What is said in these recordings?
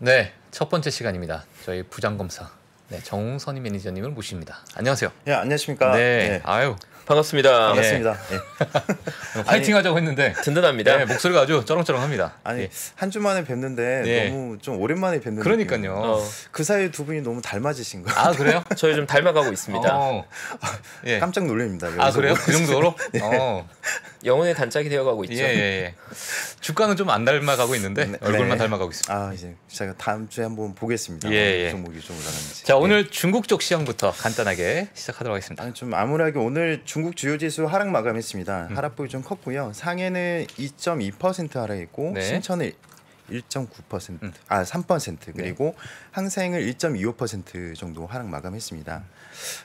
네, 첫 번째 시간입니다. 저희 부장검사 네, 정선희 매니저님을 모십니다. 안녕하세요. 예, 안녕하십니까. 네, 예. 아유 반갑습니다. 예. 반갑습니다. 네. 파이팅 하자고 했는데 든든합니다. 네, 목소리가 아주 쩌렁쩌렁합니다. 아니 예. 한 주만에 뵙는데 네. 너무 좀 오랜만에 뵙는 그러니까요. 어. 그 사이 에두 분이 너무 닮아지신 거예요. 아 그래요? 저희 좀 닮아가고 있습니다. 어. 아, 예. 깜짝 놀랍니다. 아 그래요? 그 정도로? 네. 어. 영혼의 단짝이 되어가고 있죠. 예, 예, 예. 주가는 좀 안 닮아가고 있는데 네, 얼굴만 네. 닮아가고 있습니다. 아 이제 제가 다음 주에 한번 보겠습니다. 예, 예. 종목이 좀 올라가는지. 자 오늘 네. 중국 쪽 시장부터 간단하게 시작하도록 하겠습니다. 아니, 좀 암울하게 오늘 중국 주요 지수 하락 마감했습니다. 음. 하락폭이 좀 컸고요. 상해는 2.2% 하락했고 네. 신천은 1.9%, 음. 아, 3% 그리고 네. 항생을 1.25% 정도 하락 마감했습니다.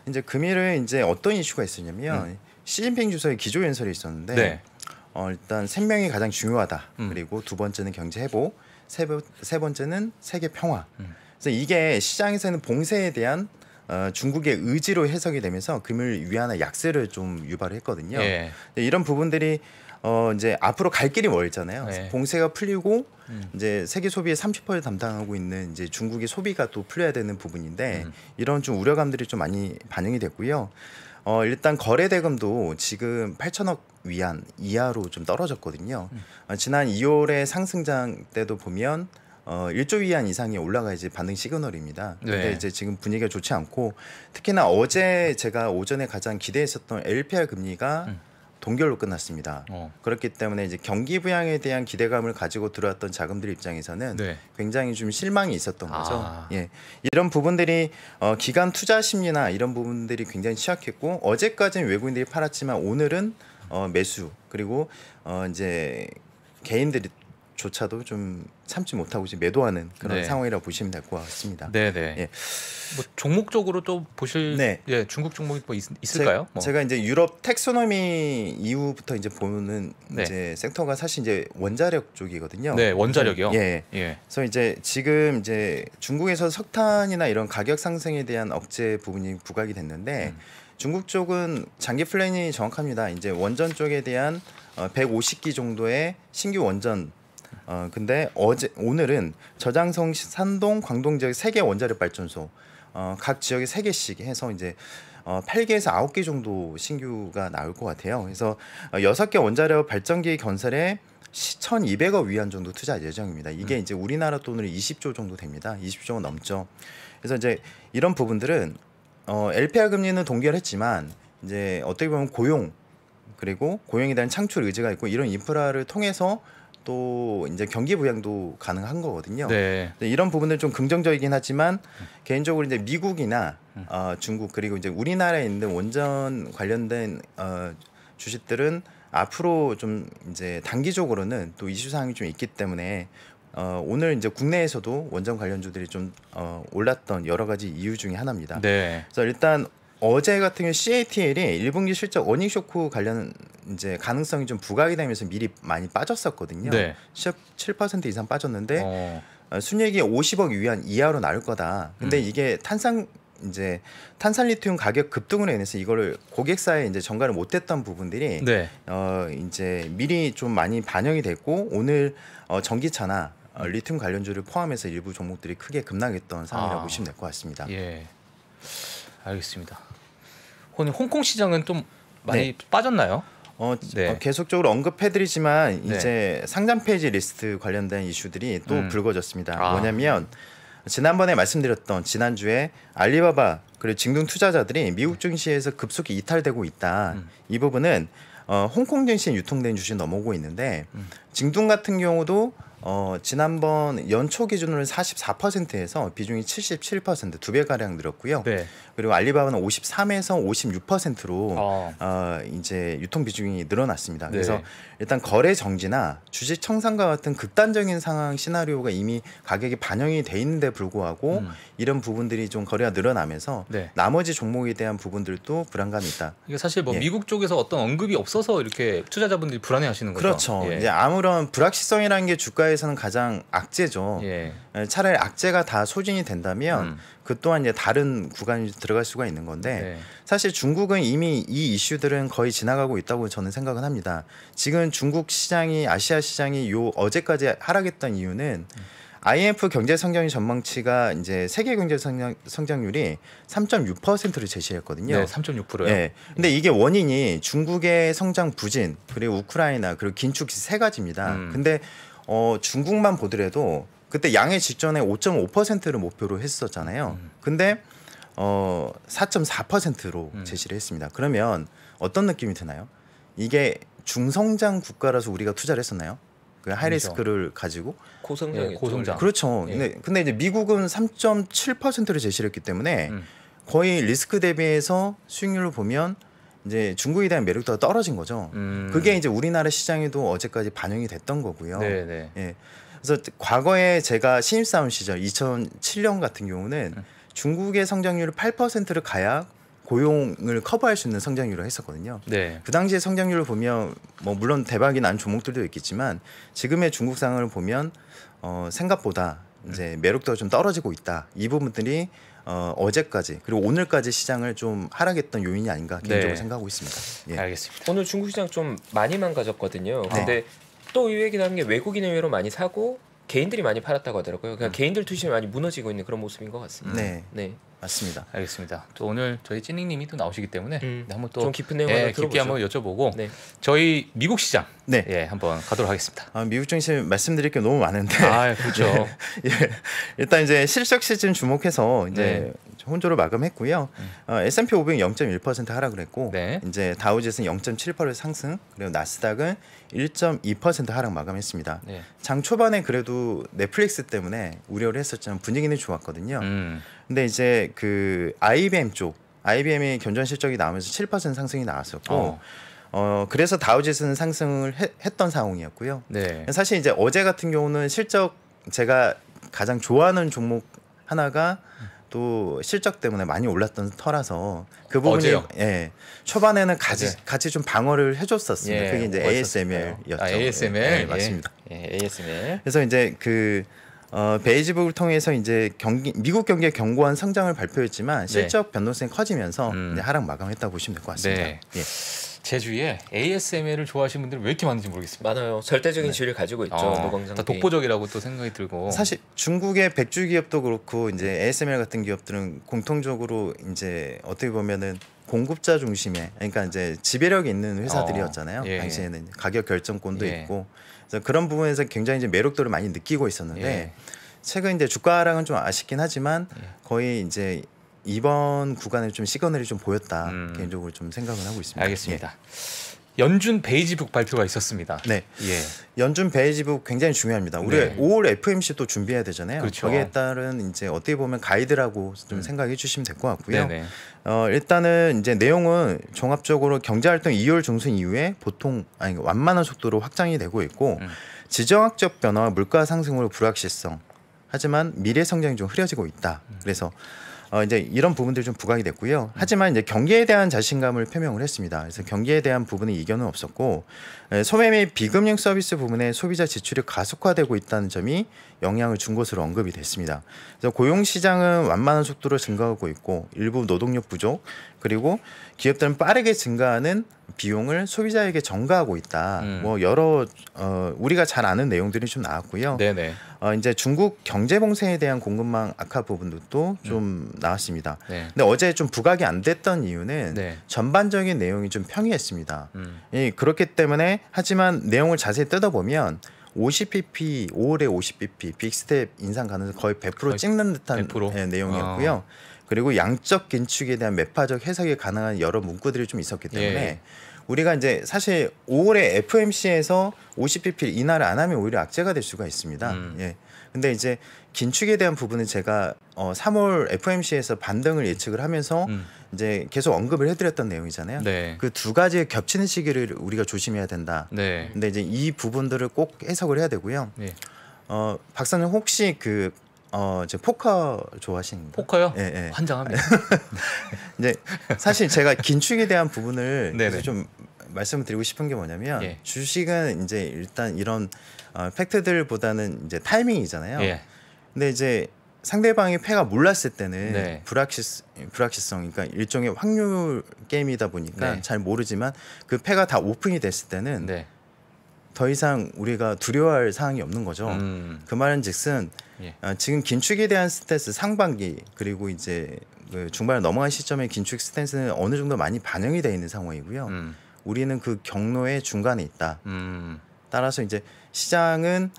이제 금일에 이제 어떤 이슈가 있었냐면 음. 시진핑 주석의 기조연설이 있었는데 네. 어, 일단 생명이 가장 중요하다. 음. 그리고 두 번째는 경제 회복, 세, 세 번째는 세계 평화. 음. 그래서 이게 시장에서는 봉쇄에 대한 어, 중국의 의지로 해석이 되면서 금을 위안화 약세를 좀 유발했거든요. 예. 이런 부분들이 어 이제 앞으로 갈 길이 멀잖아요. 네. 봉쇄가 풀리고 음. 이제 세계 소비의 30%를 담당하고 있는 이제 중국의 소비가 또 풀려야 되는 부분인데 음. 이런 좀 우려감들이 좀 많이 반영이 됐고요. 어 일단 거래 대금도 지금 8천억 위안 이하로 좀 떨어졌거든요. 음. 어, 지난 2월에 상승장 때도 보면 어, 1조 위안 이상이 올라가야지 반응 시그널입니다. 네. 근데 네. 이제 지금 분위기가 좋지 않고 특히나 어제 제가 오전에 가장 기대했었던 LPR 금리가 음. 동결로 끝났습니다. 어. 그렇기 때문에 이제 경기 부양에 대한 기대감을 가지고 들어왔던 자금들 입장에서는 네. 굉장히 좀 실망이 있었던 아. 거죠. 예. 이런 부분들이 어, 기간 투자 심리나 이런 부분들이 굉장히 취약했고 어제까지는 외국인들이 팔았지만 오늘은 어, 매수 그리고 어, 이제 개인들이 조차도 좀 참지 못하고 지금 매도하는 그런 네. 상황이라고 보시면 될 것 같습니다. 네네. 네. 예. 뭐 종목적으로 또 보실 네. 예, 중국 종목이 뭐 있, 을까요 뭐. 제가 이제 유럽 텍소노미 이후부터 이제 보는 네. 이제 섹터가 사실 이제 원자력 쪽이거든요. 네, 원자력이요. 예. 예. 그래서 이제 지금 이제 중국에서 석탄이나 이런 가격 상승에 대한 억제 부분이 부각이 됐는데 음. 중국 쪽은 장기 플랜이 정확합니다. 이제 원전 쪽에 대한 150기 어, 정도의 신규 원전 어, 근데 어제 오늘은 저장성 산동 광동 지역 세 개 원자력 발전소 어, 각 지역에 세 개씩 해서 이제 어, 8개에서 9개 정도 신규가 나올 것 같아요. 그래서 어, 여섯 개 원자력 발전기 건설에 1,200억 위안 정도 투자 예정입니다. 이게 음. 이제 우리나라 돈으로 20조 정도 됩니다. 20조가 넘죠. 그래서 이제 이런 부분들은 어, LPR 금리는 동결했지만 이제 어떻게 보면 고용 그리고 고용에 대한 창출 의지가 있고 이런 인프라를 통해서 또 이제 경기 부양도 가능한 거거든요. 네. 이런 부분들좀 긍정적이긴 하지만 개인적으로 이제 미국이나 어, 중국 그리고 이제 우리나라에 있는 원전 관련된 어, 주식들은 앞으로 좀 이제 단기적으로는 또 이슈 사항이 좀 있기 때문에 어, 오늘 이제 국내에서도 원전 관련주들이 좀 어, 올랐던 여러 가지 이유 중에 하나입니다. 네. 그래서 일단 어제 같은 경우 CATL이 1분기 실적 어닝 쇼크 관련 이제 가능성이 좀 부각이 되면서 미리 많이 빠졌었거든요. 네. 7% 이상 빠졌는데 어. 어 순이익이 50억 위안 이하로 나올 거다. 근데 음. 이게 탄산 이제 탄산리튬 가격 급등으로 인해서 이거를 고객사에 이제 전가를 못했던 부분들이 네. 어 이제 미리 좀 많이 반영이 됐고 오늘 어 전기차나 어, 리튬 관련주를 포함해서 일부 종목들이 크게 급락했던 상황이라고 아. 보시면 될 것 같습니다. 예, 알겠습니다. 홍콩 시장은 좀 많이 네. 빠졌나요? 어, 네. 어, 계속적으로 언급해드리지만 네. 이제 상장 페이지 리스트 관련된 이슈들이 또 음. 불거졌습니다. 아. 뭐냐면 지난번에 말씀드렸던 지난주에 알리바바 그리고 증등 투자자들이 미국 증시에서 급속히 이탈되고 있다. 음. 이 부분은 어, 홍콩 증시 유통된 주식 넘어오고 있는데 음. 증등 같은 경우도 어, 지난번 연초 기준으로는 44%에서 비중이 77%두 배가량 늘었고요. 네. 그리고 알리바바는 53에서 56%로 어. 어 이제 유통 비중이 늘어났습니다. 네. 그래서 일단 거래 정지나 주식 청산과 같은 극단적인 상황 시나리오가 이미 가격이 반영이 돼 있는데 불구하고 음. 이런 부분들이 좀 거래가 늘어나면서 네. 나머지 종목에 대한 부분들도 불안감이 있다. 이게 사실 뭐 예. 미국 쪽에서 어떤 언급이 없어서 이렇게 투자자분들이 불안해하시는 거죠. 그렇죠. 예. 이제 아무런 불확실성이라는 게 주가에 사회에서는 가장 악재죠. 예. 예. 차라리 악재가 다 소진이 된다면 음. 그 또한 이제 다른 구간이 들어갈 수가 있는 건데 네. 사실 중국은 이미 이 이슈들은 거의 지나가고 있다고 저는 생각은 합니다. 지금 중국 시장이 아시아 시장이 요 어제까지 하락했던 이유는 음. IMF 경제 성장률 전망치가 이제 세계 경제 성장, 성장률이 3.6%를 제시했거든요. 네, 3.6%요. 예. 네. 근데 이게 원인이 중국의 성장 부진, 그리고 우크라이나, 그리고 긴축 세 가지입니다. 음. 근데 어, 중국만 보더라도 그때 양해 직전에 5.5%를 목표로 했었잖아요. 음. 근데 어, 4.4%로 음. 제시를 했습니다. 그러면 어떤 느낌이 드나요? 이게 중성장 국가라서 우리가 투자를 했었나요? 그 하이리스크를 가지고 고성장 예, 고성장 그렇죠. 예. 근데, 근데 이제 미국은 3.7%를 제시했기 때문에 음. 거의 리스크 대비해서 수익률을 보면 이제 중국에 대한 매력도가 떨어진 거죠. 음. 그게 이제 우리나라 시장에도 어제까지 반영이 됐던 거고요. 네네. 네. 예. 그래서 과거에 제가 신입사원 시절 2007년 같은 경우는 음. 중국의 성장률을 8%를 가야 고용을 커버할 수 있는 성장률을 했었거든요. 네. 그 당시의 성장률을 보면 뭐 물론 대박이 난 종목들도 있겠지만 지금의 중국 상황을 보면 어 생각보다 네. 이제 매력도가 좀 떨어지고 있다. 이 부분들이 어, 어제까지 그리고 오늘까지 시장을 좀 하락했던 요인이 아닌가 네. 개인적으로 네. 생각하고 있습니다. 예. 알겠습니다. 오늘 중국 시장 좀 많이 망가졌거든요. 네. 근데 네. 또의외긴 한게 외국인 의외로 많이 사고 개인들이 많이 팔았다고 하더라고요. 그냥 그러니까 음. 개인들 투심이 많이 무너지고 있는 그런 모습인 것 같습니다. 네. 네. 맞습니다. 알겠습니다. 또 오늘 저희 찌닝님이 또 나오시기 때문에 음. 네, 한번 또 좀 깊은 내용 예, 깊게 한번 여쭤보고 네. 저희 미국 시장 네. 예, 한번 가도록 하겠습니다. 아, 미국 증시 말씀드릴 게 너무 많은데. 아, 그렇죠. 예, 일단 이제 실적 시즌 주목해서 이제 네. 혼조로 마감했고요. 음. 어, S&P 500 0.1% 하락을 했고 네. 이제 다우지수는 0.7% 상승, 그리고 나스닥은 1.2% 하락 마감했습니다. 네. 장 초반에 그래도 넷플릭스 때문에 우려를 했었지만 분위기는 좋았거든요. 음. 근데 이제 그 IBM 쪽, IBM이 견전 실적이 나오면서 7% 상승이 나왔었고 어. 어 그래서 다우지수는 상승을 해, 했던 상황이었고요. 네. 사실 이제 어제 같은 경우는 실적 제가 가장 좋아하는 종목 하나가 또 실적 때문에 많이 올랐던 터라서 그 부분이 어제요? 예 초반에는 같이 어 같이 좀 방어를 해줬었습니다. 예, 그게 이제 ASML이었죠. 아, ASML 예, 예, 예, 맞습니다. 예, ASML. 그래서 이제 그 어, 베이지북을 통해서 이제 경기, 미국 경기의 견고한 성장을 발표했지만 실적 네. 변동성이 커지면서 음. 하락 마감했다고 보시면 될 것 같습니다. 네. 예. 제주에 위 ASMR을 좋아하시는 분들이 왜 이렇게 많은지 모르겠습니다. 많아요. 절대적인 네. 지위를 가지고 있죠. 어, 다 독보적이라고 또 생각이 들고. 사실 중국의 백주 기업도 그렇고 이제 ASMR 같은 기업들은 공통적으로 이제 어떻게 보면은 공급자 중심의 그러니까 이제 지배력이 있는 회사들이었잖아요. 어, 예, 당시에는 가격 결정권도 예. 있고 그래서 그런 부분에서 굉장히 이제 매력도를 많이 느끼고 있었는데 예. 최근 이제 주가랑은 좀 아쉽긴 하지만 예. 거의 이제 이번 구간에 좀 시그널이 좀 보였다 음. 개인적으로 좀 생각을 하고 있습니다. 알겠습니다. 예. 연준 베이지북 발표가 있었습니다. 네, 예. 연준 베이지북 굉장히 중요합니다. 우리 네. 5월 FMC 또 준비해야 되잖아요. 그렇죠. 거기에 따른 이제 어떻게 보면 가이드라고 좀 음. 생각해 주시면 될 것 같고요. 어, 일단은 이제 내용은 종합적으로 경제활동 2월 중순 이후에 보통 아니 완만한 속도로 확장이 되고 있고 음. 지정학적 변화와 물가 상승으로 불확실성 하지만 미래 성장이 좀 흐려지고 있다. 음. 그래서 어, 이제 이런 부분들이 좀 부각이 됐고요. 음. 하지만 이제 경기에 대한 자신감을 표명을 했습니다. 그래서 경기에 대한 부분은 이견은 없었고 예, 소매 및 비금융 서비스 부문의 소비자 지출이 가속화되고 있다는 점이 영향을 준 것으로 언급이 됐습니다. 그래서 고용 시장은 완만한 속도로 증가하고 있고 일부 노동력 부족, 그리고 기업들은 빠르게 증가하는 비용을 소비자에게 전가하고 있다. 음. 뭐 여러 어, 우리가 잘 아는 내용들이 좀 나왔고요. 네네. 어, 이제 중국 경제 봉쇄에 대한 공급망 악화 부분도 또좀 음. 나왔습니다. 네. 근데 어제 좀 부각이 안 됐던 이유는 네. 전반적인 내용이 좀 평이했습니다. 음. 예, 그렇기 때문에 하지만 내용을 자세히 뜯어보면 50bp 5월에 50bp 빅스텝 인상 가능성 거의 100% 찍는 듯한 100%? 예, 아. 내용이었고요. 아. 그리고 양적 긴축에 대한 매파적 해석이 가능한 여러 문구들이 좀 있었기 때문에 예. 우리가 이제 사실 5월에 FMC에서 50bp 인하를 안 하면 오히려 악재가 될 수가 있습니다. 음. 예. 근데 이제 긴축에 대한 부분은 제가 어 3월 FMC에서 반등을 예측을 하면서 음. 이제 계속 언급을 해드렸던 내용이잖아요. 네. 그두 가지의 겹치는 시기를 우리가 조심해야 된다. 네. 근데 이제 이 부분들을 꼭 해석을 해야 되고요. 네. 어 박사님 혹시 그 어, 제 포커 좋아하시는 포커요? 예, 예. 환장합니다. 이제 사실 제가 긴축에 대한 부분을 좀 말씀을 드리고 싶은 게 뭐냐면 예. 주식은 이제 일단 이런 어, 팩트들보다는 이제 타이밍이잖아요. 예. 근데 이제 상대방이 패가 몰랐을 때는 네. 불확실 불확실성 그러니까 일종의 확률 게임이다 보니까 네. 잘 모르지만 그 패가 다 오픈이 됐을 때는 네. 더 이상 우리가 두려워할 사항이 없는 거죠. 음. 그 말은즉슨 예. 어, 지금 긴축에 대한 스탠스 상반기 그리고 이제 그중반에 넘어간 시점에 긴축 스탠스는 어느 정도 많이 반영이 돼 있는 상황이고요. 음. 우리는 그 경로의 중간에 있다. 음. 따라서 이제 시장은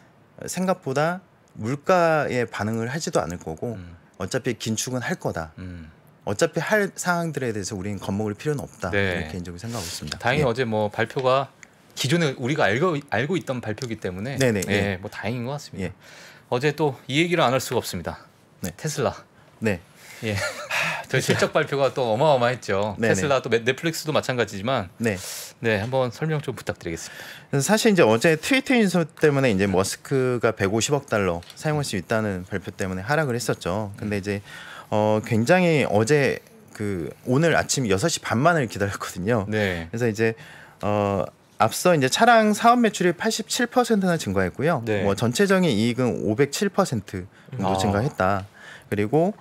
생각보다 물가에 반응을 하지도 않을 거고 음. 어차피 긴축은 할 거다. 음. 어차피 할상황들에 대해서 우리는 겁먹을 필요는 없다. 네. 이렇게 개인적으로 생각하고 있습니다. 다행히 예. 어제 뭐 발표가 기존에 우리가 알고 알고 있던 발표기 때문에 네네, 예, 네. 뭐 다행인 것 같습니다. 예. 어제 또 이 얘기를 안 할 수가 없습니다. 네. 테슬라. 네. 예. 저희 실적 발표가 또 어마어마했죠. 네네. 테슬라 또 넷플릭스도 마찬가지지만 네. 네, 한번 설명 좀 부탁드리겠습니다. 사실 이제 어제 트위터 인수 때문에 이제 머스크가 150억 달러 사용할 수 있다는 발표 때문에 하락을 했었죠. 근데 이제 어 굉장히 어제 그 오늘 아침 6시 반 만을 기다렸거든요. 네. 그래서 이제 어 앞서 이제 차량 사업 매출이 87%나 증가했고요. 네. 뭐 전체적인 이익은 507% 정도 아. 증가했다. 그리고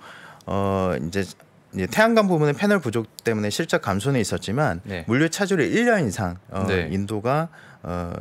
어 이제 태양광 부분의 패널 부족 때문에 실적 감소는 있었지만 네. 물류 차주를 1년 이상 어, 네. 인도가 어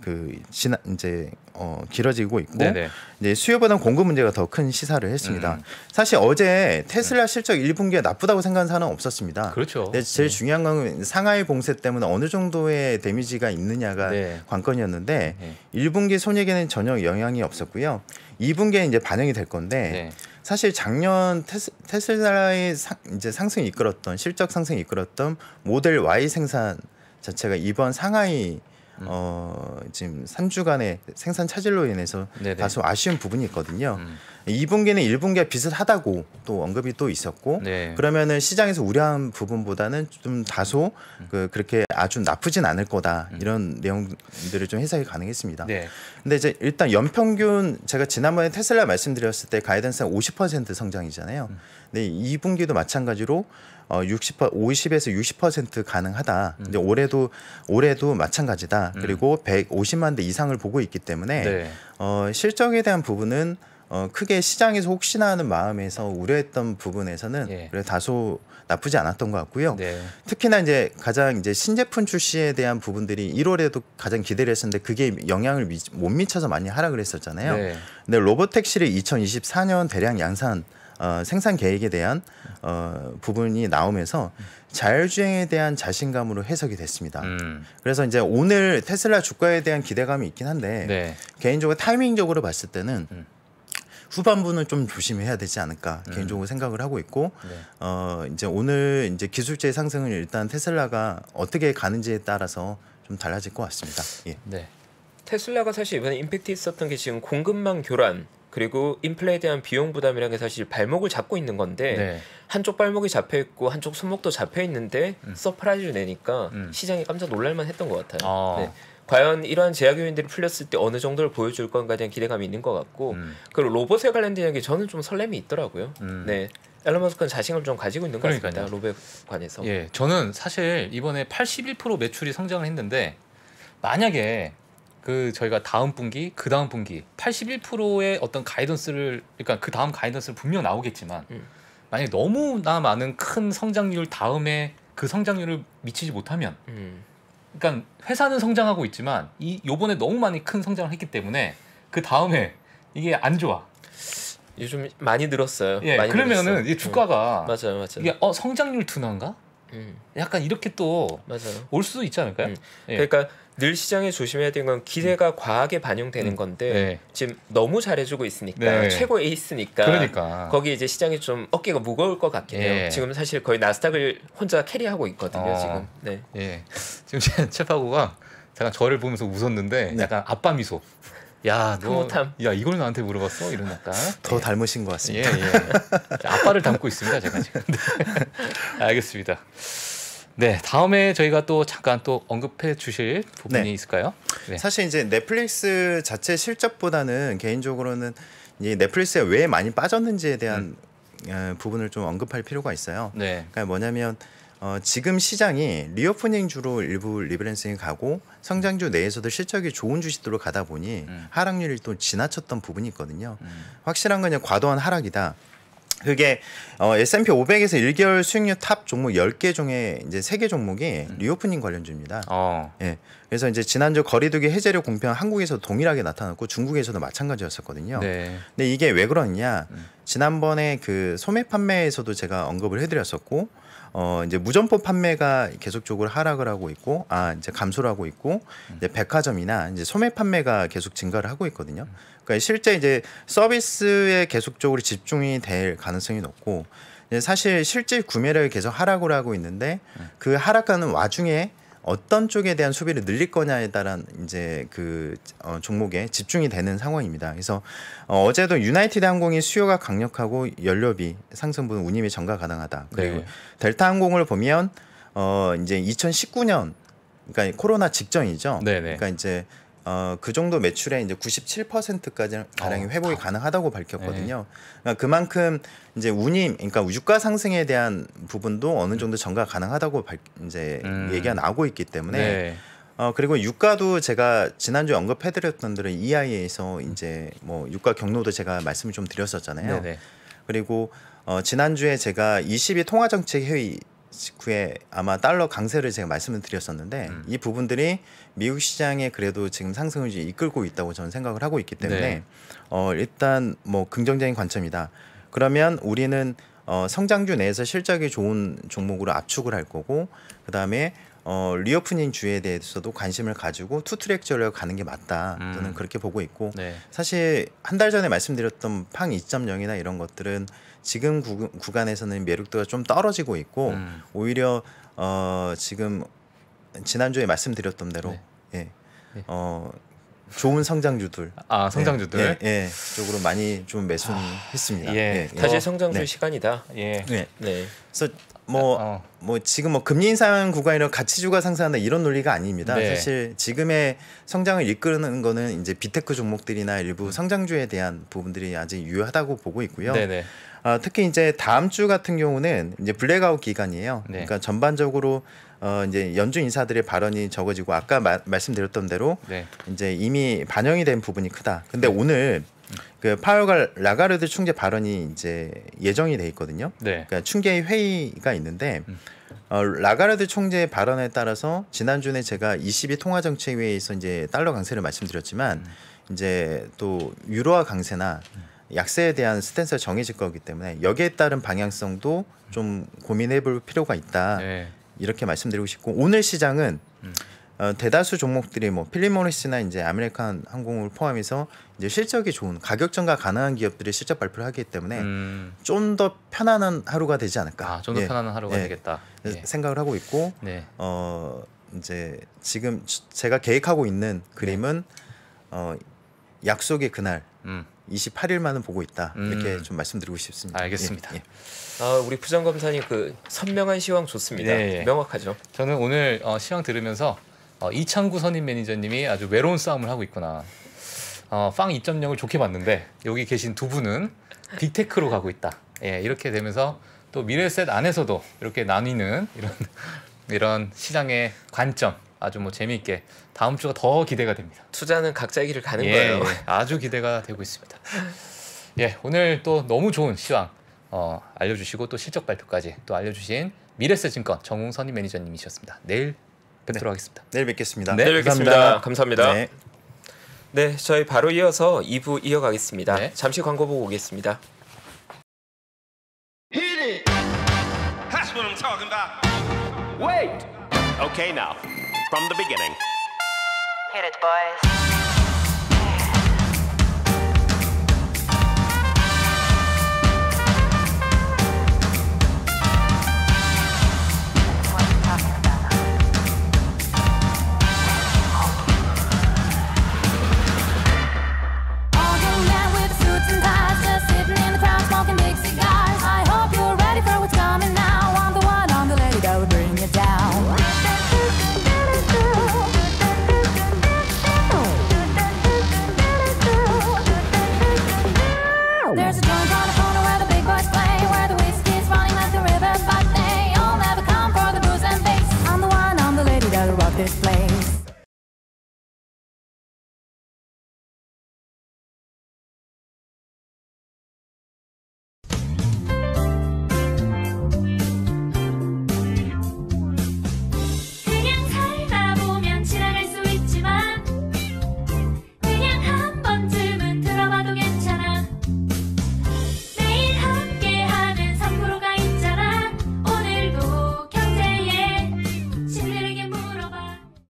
그 지나 이제 어 길어지고 있고 네네. 이제 수요보다 공급 문제가 더 큰 시사를 했습니다. 음. 사실 어제 테슬라 네. 실적 1분기에 나쁘다고 생각한 사람은 없었습니다. 그렇죠. 근데 제일 네. 중요한 건 상하이 봉쇄 때문에 어느 정도의 데미지가 있느냐가 네. 관건이었는데 네. 1분기 손익에는 전혀 영향이 없었고요. 2분기에 이제 반영이 될 건데 네. 사실 작년 테스, 테슬라의 상, 이제 상승이 이끌었던 실적 상승이 이끌었던 모델 Y 생산 자체가 이번 상하이 음. 어, 지금 3주간의 생산 차질로 인해서 네네. 다소 아쉬운 부분이 있거든요. 음. 2분기는 1분기와 비슷하다고 또 언급이 또 있었고 네. 그러면은 시장에서 우려한 부분보다는 좀 다소 음. 그, 그렇게 아주 나쁘진 않을 거다 음. 이런 내용들을 좀 해석이 가능했습니다. 네. 근데 이제 일단 연평균 제가 지난번에 테슬라 말씀드렸을 때 가이던스가 50% 성장이잖아요. 음. 근데 2분기도 마찬가지로 어 60, 50에서 60% 가능하다. 음. 이제 올해도 올해도 마찬가지다. 음. 그리고 150만 대 이상을 보고 있기 때문에 네. 어 실적에 대한 부분은 어, 크게 시장에서 혹시나 하는 마음에서 우려했던 부분에서는 예. 그래 다소 나쁘지 않았던 것 같고요. 네. 특히나 이제 가장 이제 신제품 출시에 대한 부분들이 1월에도 가장 기대를 했었는데 그게 영향을 미, 못 미쳐서 많이 하락을 했었잖아요. 네. 근데 로봇택시를 2024년 대량 양산 어, 생산 계획에 대한 어, 부분이 나오면서 자율주행에 대한 자신감으로 해석이 됐습니다. 음. 그래서 이제 오늘 테슬라 주가에 대한 기대감이 있긴 한데 네. 개인적으로 타이밍적으로 봤을 때는 음. 후반부는 좀 조심해야 되지 않을까 음. 개인적으로 생각을 하고 있고 네. 어 이제 오늘 이제 기술제 상승을 일단 테슬라가 어떻게 가는지에 따라서 좀 달라질 것 같습니다. 예. 네. 테슬라가 사실 이번에 임팩트 있었던 게 지금 공급망 교란 그리고 인플레에 대한 비용 부담이라는 게 사실 발목을 잡고 있는 건데 네. 한쪽 발목이 잡혀 있고 한쪽 손목도 잡혀 있는데 음. 서프라이즈를 내니까 음. 시장이 깜짝 놀랄만 했던 것 같아요. 아. 네. 과연 이러한 제약 요인들이 풀렸을 때 어느 정도를 보여줄 건가에 대한 기대감이 있는 것 같고 음. 그리고 로봇에 관련된 이야기 저는 좀 설렘이 있더라고요. 음. 네. 앨런 머스크는 자신감 좀 가지고 있는 것 같습니다. 로봇에 관해서. 예, 저는 사실 이번에 81% 매출이 성장을 했는데 만약에 그 저희가 다음 분기, 그 다음 분기 81%의 어떤 가이던스를 그러니까 그 다음 가이던스를 분명 나오겠지만 음. 만약에 너무나 많은 큰 성장률 다음에 그 성장률을 미치지 못하면 음. 그러니까 회사는 성장하고 있지만 이 요번에 너무 많이 큰 성장을 했기 때문에 그 다음에 이게 안 좋아. 요즘 많이 늘었어요. 예, 많이 그러면은 늘었어. 이 음. 주가가 음. 맞아요, 맞아요. 이게 어 성장률 둔화인가? 예. 약간 이렇게 또 올 수도 있지 않을까요? 음. 예. 그러니까 늘 시장에 조심해야 되는 건 기대가 음. 과하게 반영되는 음. 건데 네. 지금 너무 잘해주고 있으니까 네. 최고 에있으니까 그러니까. 거기 이제 시장이 좀 어깨가 무거울 것 같긴 해요. 예. 지금 사실 거의 나스닥을 혼자 캐리하고 있거든요. 아. 지금 네. 예. 지금 채파고가 잠깐 저를 보면서 웃었는데 네. 약간 아빠 미소. 야, 그 너, 흐뭇야 이걸 나한테 물어봤어? 이런 약간 더 예. 닮으신 것 같습니다. 예, 예. 아빠를 닮고 있습니다, 제가 지금. 네. 알겠습니다. 네, 다음에 저희가 또 잠깐 또 언급해 주실 부분이 네. 있을까요? 네. 사실 이제 넷플릭스 자체 실적보다는 개인적으로는 이 넷플릭스에 왜 많이 빠졌는지에 대한 음. 어, 부분을 좀 언급할 필요가 있어요. 네. 그러니까 뭐냐면 어, 지금 시장이 리오프닝 주로 일부 리브랜싱이 가고 성장주 내에서도 실적이 좋은 주식들로 가다 보니 음. 하락률이 또 지나쳤던 부분이 있거든요. 음. 확실한 건 과도한 하락이다. 그게 어, S&P 500에서 1개월 수익률 탑 종목 10개 중에 이제 3개 종목이 음. 리오프닝 관련주입니다. 어. 예. 그래서 이제 지난주 거리두기 해제료 공평한 한국에서 동일하게 나타났고 중국에서도 마찬가지였었거든요. 네. 근데 이게 왜그러냐 음. 지난번에 그 소매 판매에서도 제가 언급을 해드렸었고 어 이제 무점포 판매가 계속적으로 하락을 하고 있고 아 이제 감소를 하고 있고 이제 백화점이나 이제 소매 판매가 계속 증가를 하고 있거든요. 그러니까 실제 이제 서비스에 계속적으로 집중이 될 가능성이 높고 이제 사실 실제 구매를 계속 하락을 하고 있는데 그 하락하는 와중에 어떤 쪽에 대한 소비를 늘릴 거냐에 따른 이제 그 어, 종목에 집중이 되는 상황입니다. 그래서 어, 어제도 유나이티드 항공이 수요가 강력하고 연료비 상승분 운임이 전가 가능하다. 그리고 네. 델타 항공을 보면 어 이제 2019년 그러니까 코로나 직전이죠. 네네. 네. 그러니까 이제 어, 그 정도 매출의 이제 97%까지 가량이 어, 회복이 다. 가능하다고 밝혔거든요. 네. 그러니까 그만큼 이제 운임, 그러니까 유가 상승에 대한 부분도 어느 정도 전가 가능하다고 발, 이제 음. 얘기가 나오고 있기 때문에 네. 어 그리고 유가도 제가 지난주 언급해드렸던 대로 EI에서 이제 뭐 유가 경로도 제가 말씀을 좀 드렸었잖아요. 네네. 그리고 어 지난주에 제가 22 통화정책 회의 직후에 아마 달러 강세를 제가 말씀을 드렸었는데 음. 이 부분들이 미국 시장에 그래도 지금 상승을 이끌고 있다고 저는 생각을 하고 있기 때문에 네. 어, 일단 뭐 긍정적인 관점이다. 그러면 우리는 어, 성장주 내에서 실적이 좋은 종목으로 압축을 할 거고 그 다음에 어, 리오프닝 주에 대해서도 관심을 가지고 투트랙 전략 가는 게 맞다 음. 저는 그렇게 보고 있고 네. 사실 한 달 전에 말씀드렸던 팡 2.0이나 이런 것들은 지금 구, 간에서는 매력도가 좀 떨어지고 있고 음. 오히려 어, 지금 지난주에 말씀드렸던 대로 네. 예. 네. 어, 좋은 성장주들. 아 성장주들. 예, 예, 쪽으로 많이 좀 매수했습니다. 아, 예, 다시 예. 성장주 네. 시간이다. 예. 네. 네. 그래서 뭐뭐 어. 뭐 지금 뭐 금리 인상 구간이나 가치주가 상승한다 이런 논리가 아닙니다. 네. 사실 지금의 성장을 이끄는 거는 이제 비테크 종목들이나 일부 성장주에 대한 부분들이 아직 유효하다고 보고 있고요. 네네. 네. 아, 특히 이제 다음 주 같은 경우는 이제 블랙아웃 기간이에요. 네. 그러니까 전반적으로 어 이제 연준 인사들의 발언이 적어지고 아까 마, 말씀드렸던 대로 네. 이제 이미 반영이 된 부분이 크다. 근데 네. 오늘 그 파월과 라가르드 충재 발언이 이제 예정이 돼 있거든요. 네. 그러니까 충의 회의가 있는데 음. 어, 라가르드 총재 의 발언에 따라서 지난주에 제가 22 통화정책회의에서 이제 달러 강세를 말씀드렸지만 음. 이제 또 유로화 강세나 음. 약세에 대한 스탠스가 정해질 거기 때문에 여기에 따른 방향성도 좀 고민해 볼 필요가 있다. 네. 이렇게 말씀드리고 싶고 오늘 시장은 음. 어, 대다수 종목들이 뭐 필리모리스나 이제 아메리칸 항공을 포함해서 이제 실적이 좋은 가격 전가 가능한 기업들이 실적 발표를 하기 때문에 음. 좀더 편안한 하루가 되지 않을까. 아, 좀더 예. 편안한 하루가 예. 되겠다. 예. 예. 생각을 하고 있고 네. 어 이제 지금 제가 계획하고 있는 그림은 네. 어 약속의 그날 음. 28일만은 보고 있다 이렇게 음. 좀 말씀드리고 싶습니다. 알겠습니다. 예, 예. 아, 우리 부장검사님 그 선명한 시황 좋습니다. 예, 예, 명확하죠. 저는 오늘 어, 시황 들으면서 어, 이창구 선임 매니저님이 아주 외로운 싸움을 하고 있구나. 어, 빵 2.0을 좋게 봤는데 여기 계신 두 분은 빅테크로 가고 있다. 예, 이렇게 되면서 또 미래셋 안에서도 이렇게 나뉘는 이런 이런 시장의 관점 아주 뭐 재미있게 다음 주가 더 기대가 됩니다. 투자는 각자의 길을 가는 예, 거예요. 예. 아주 기대가 되고 있습니다. 예, 오늘 또 너무 좋은 시황 어, 알려주시고 또 실적 발표까지 또 알려주신 미래세증권 정웅선임 매니저님이셨습니다. 내일 뵙도록 네. 하겠습니다. 내일 뵙겠습니다. 네, 내일 뵙겠습니다. 감사합니다. 감사합니다. 네. 네, 저희 바로 이어서 2부 이어가겠습니다. 네. 잠시 광고 보고 오겠습니다. Hit it. That's what I'm talking about. Wait. Okay now. from the beginning. Hit it, boys.